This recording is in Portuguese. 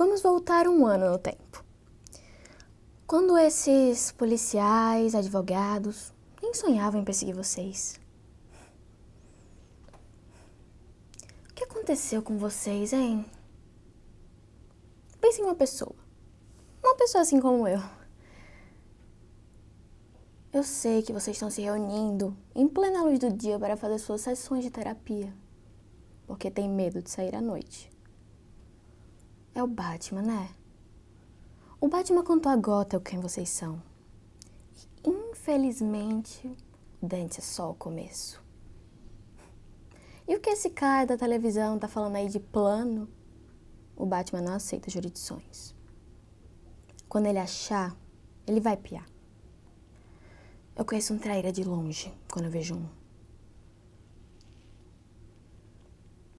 Vamos voltar um ano no tempo. Quando esses policiais, advogados, nem sonhavam em perseguir vocês. O que aconteceu com vocês, hein? Pense em uma pessoa. Uma pessoa assim como eu. Eu sei que vocês estão se reunindo em plena luz do dia para fazer suas sessões de terapia, porque tem medo de sair à noite é o Batman, né? O Batman contou a gota o quem vocês são. E, infelizmente, Dente é só o começo. E o que esse cara da televisão tá falando aí de plano? O Batman não aceita jurisdições. Quando ele achar, ele vai piar. Eu conheço um traíra de longe quando eu vejo um.